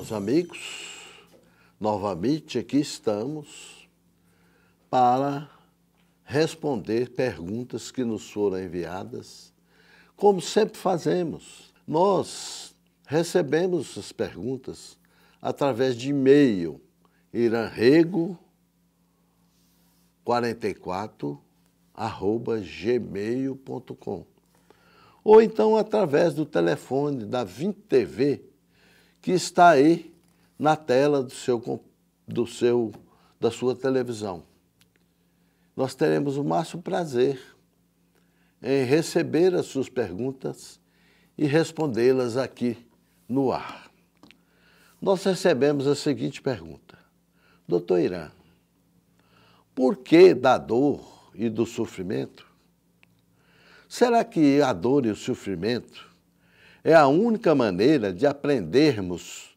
meus amigos, novamente aqui estamos para responder perguntas que nos foram enviadas, como sempre fazemos. Nós recebemos as perguntas através de e-mail iranrego44 arroba gmail.com ou então através do telefone da TV que está aí na tela do seu, do seu, da sua televisão. Nós teremos o máximo prazer em receber as suas perguntas e respondê-las aqui no ar. Nós recebemos a seguinte pergunta: Doutor Irã, por que da dor e do sofrimento? Será que a dor e o sofrimento é a única maneira de aprendermos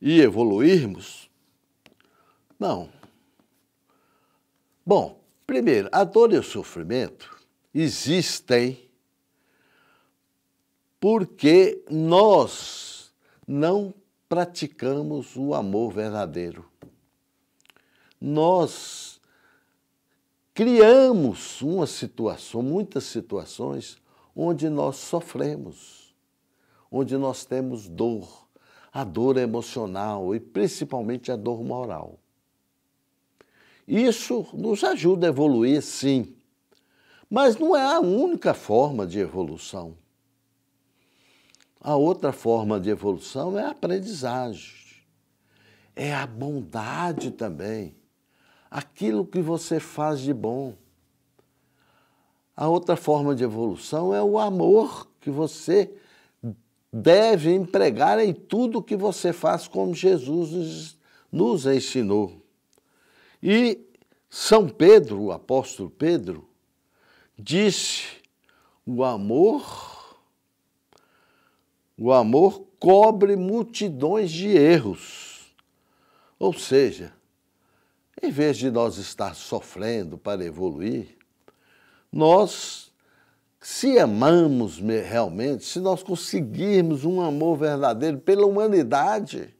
e evoluirmos? Não. Bom, primeiro, a dor e o sofrimento existem porque nós não praticamos o amor verdadeiro. Nós criamos uma situação, muitas situações, onde nós sofremos onde nós temos dor, a dor emocional e principalmente a dor moral. Isso nos ajuda a evoluir, sim, mas não é a única forma de evolução. A outra forma de evolução é a aprendizagem, é a bondade também, aquilo que você faz de bom. A outra forma de evolução é o amor que você deve empregar em tudo que você faz como Jesus nos ensinou. E São Pedro, o apóstolo Pedro, disse: o amor, o amor cobre multidões de erros. Ou seja, em vez de nós estar sofrendo para evoluir, nós se amamos realmente, se nós conseguirmos um amor verdadeiro pela humanidade,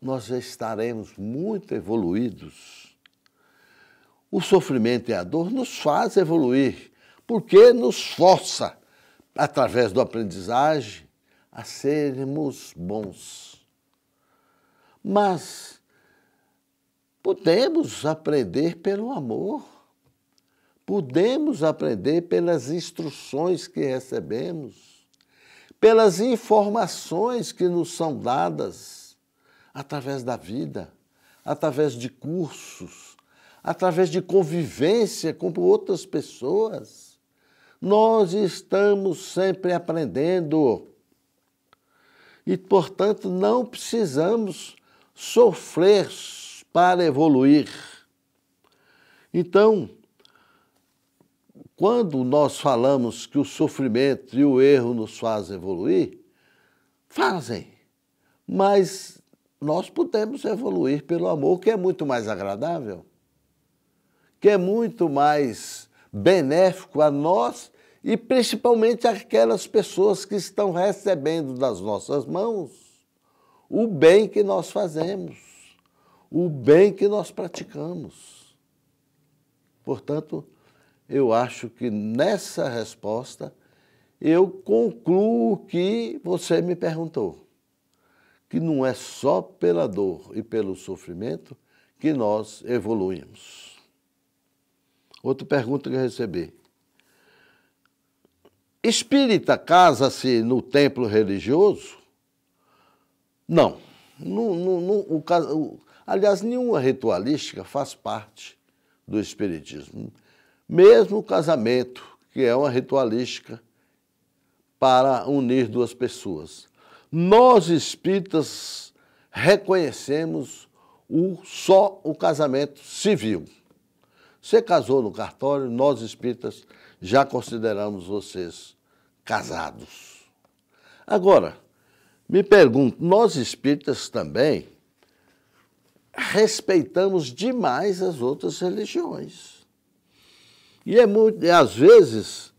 nós já estaremos muito evoluídos. O sofrimento e a dor nos faz evoluir, porque nos força, através do aprendizagem, a sermos bons. Mas podemos aprender pelo amor Podemos aprender pelas instruções que recebemos, pelas informações que nos são dadas, através da vida, através de cursos, através de convivência com outras pessoas. Nós estamos sempre aprendendo. E, portanto, não precisamos sofrer para evoluir. Então, quando nós falamos que o sofrimento e o erro nos fazem evoluir, fazem. Mas nós podemos evoluir pelo amor, que é muito mais agradável, que é muito mais benéfico a nós e principalmente aquelas pessoas que estão recebendo das nossas mãos o bem que nós fazemos, o bem que nós praticamos. Portanto, eu acho que nessa resposta eu concluo o que você me perguntou, que não é só pela dor e pelo sofrimento que nós evoluímos. Outra pergunta que eu recebi. Espírita casa-se no templo religioso? Não. No, no, no, o, o, aliás, nenhuma ritualística faz parte do Espiritismo. Mesmo o casamento, que é uma ritualística para unir duas pessoas. Nós espíritas reconhecemos o, só o casamento civil. Você casou no cartório, nós espíritas já consideramos vocês casados. Agora, me pergunto, nós espíritas também respeitamos demais as outras religiões. E é muito, às vezes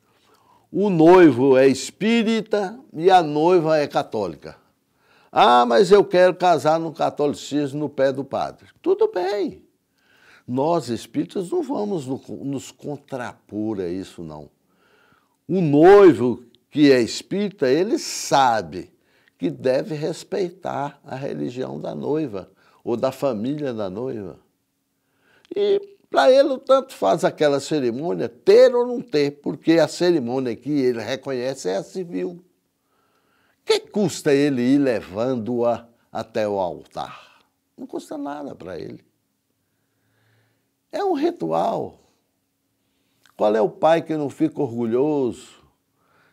o noivo é espírita e a noiva é católica. Ah, mas eu quero casar no catolicismo no pé do padre. Tudo bem. Nós espíritas não vamos nos contrapor a isso, não. O noivo que é espírita, ele sabe que deve respeitar a religião da noiva ou da família da noiva. E para ele, tanto faz aquela cerimônia ter ou não ter, porque a cerimônia que ele reconhece é a civil. Que custa ele ir levando-a até o altar? Não custa nada para ele. É um ritual. Qual é o pai que não fica orgulhoso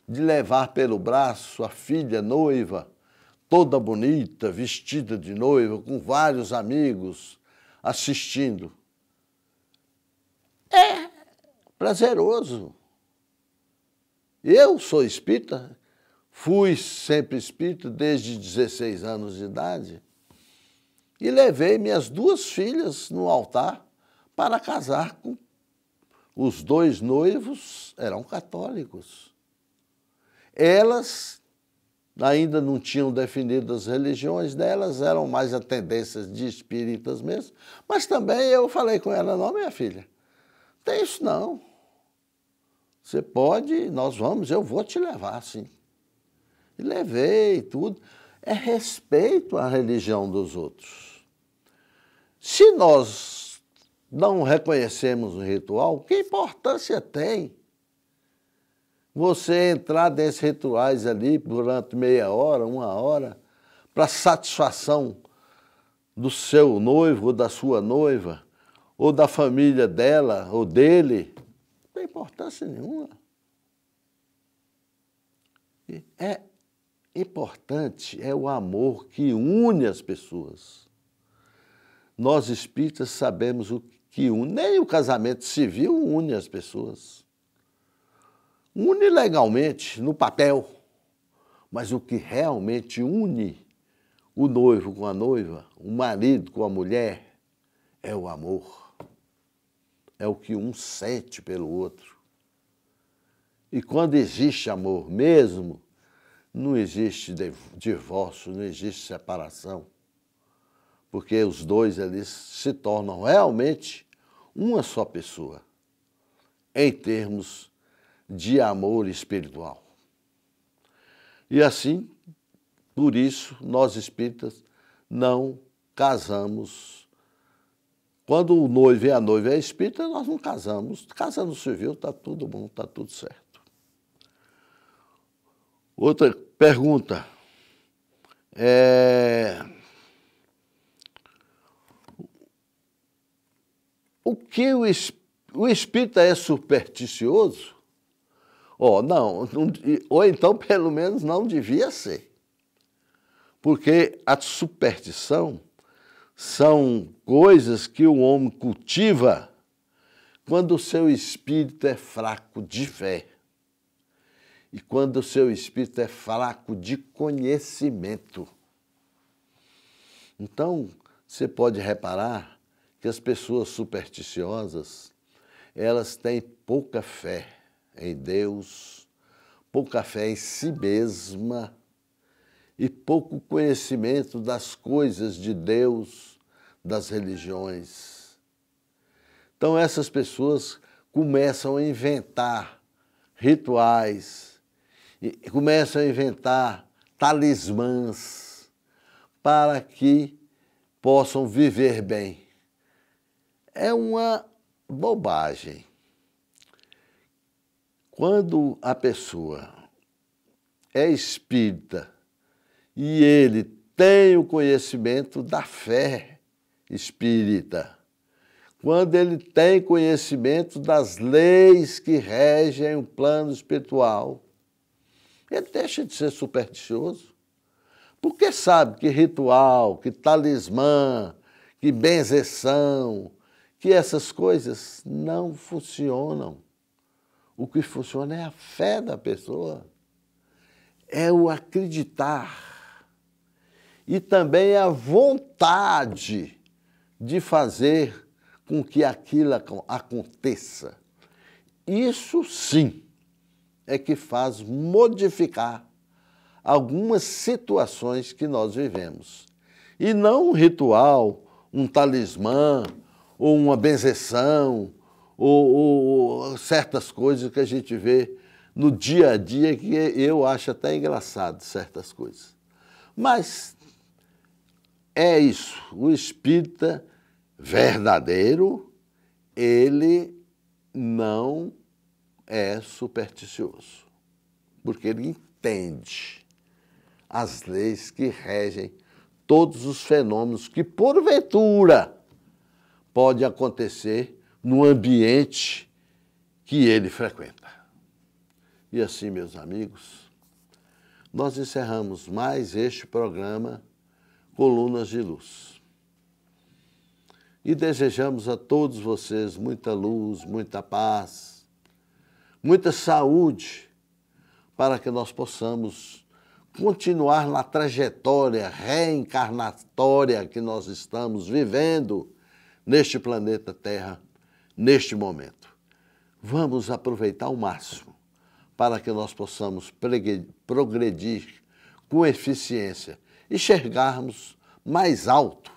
de levar pelo braço a filha noiva, toda bonita, vestida de noiva, com vários amigos assistindo? é prazeroso. Eu sou espírita, fui sempre espírita desde 16 anos de idade e levei minhas duas filhas no altar para casar com os dois noivos eram católicos. Elas ainda não tinham definido as religiões delas, eram mais a tendências de espíritas mesmo, mas também eu falei com ela, não, minha filha, tem isso não. Você pode, nós vamos, eu vou te levar, sim. E levei tudo. É respeito à religião dos outros. Se nós não reconhecemos o ritual, que importância tem você entrar nesses rituais ali durante meia hora, uma hora, para satisfação do seu noivo ou da sua noiva? ou da família dela ou dele, não tem importância nenhuma. É importante, é o amor que une as pessoas. Nós espíritas sabemos o que une, nem o casamento civil une as pessoas. Une legalmente, no papel, mas o que realmente une o noivo com a noiva, o marido com a mulher, é o amor é o que um sente pelo outro. E quando existe amor mesmo, não existe divórcio, não existe separação. Porque os dois eles se tornam realmente uma só pessoa, em termos de amor espiritual. E assim, por isso, nós espíritas não casamos quando o noivo e a noiva é espírita, nós não casamos. Casando civil está tudo bom, está tudo certo. Outra pergunta. É... O que o, es... o espírita é supersticioso? Oh, não, não, ou então pelo menos não devia ser. Porque a superstição são coisas que o homem cultiva quando o seu espírito é fraco de fé e quando o seu espírito é fraco de conhecimento. Então, você pode reparar que as pessoas supersticiosas, elas têm pouca fé em Deus, pouca fé em si mesma e pouco conhecimento das coisas de Deus, das religiões. Então, essas pessoas começam a inventar rituais, começam a inventar talismãs para que possam viver bem. É uma bobagem. Quando a pessoa é espírita e ele tem o conhecimento da fé espírita. Quando ele tem conhecimento das leis que regem o plano espiritual, ele deixa de ser supersticioso. Porque sabe que ritual, que talismã, que benzeção, que essas coisas não funcionam. O que funciona é a fé da pessoa, é o acreditar e também a vontade de fazer com que aquilo aconteça. Isso sim é que faz modificar algumas situações que nós vivemos. E não um ritual, um talismã, ou uma benzeção, ou, ou, certas coisas que a gente vê no dia a dia, que eu acho até engraçado certas coisas. Mas é isso. O espírita verdadeiro, ele não é supersticioso, porque ele entende as leis que regem todos os fenômenos que, porventura, podem acontecer no ambiente que ele frequenta. E assim, meus amigos, nós encerramos mais este programa colunas de luz. E desejamos a todos vocês muita luz, muita paz, muita saúde, para que nós possamos continuar na trajetória reencarnatória que nós estamos vivendo neste planeta Terra, neste momento. Vamos aproveitar ao máximo para que nós possamos progredir com eficiência enxergarmos mais alto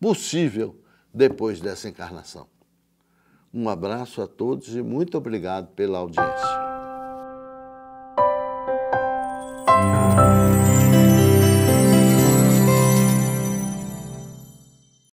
possível depois dessa encarnação. Um abraço a todos e muito obrigado pela audiência.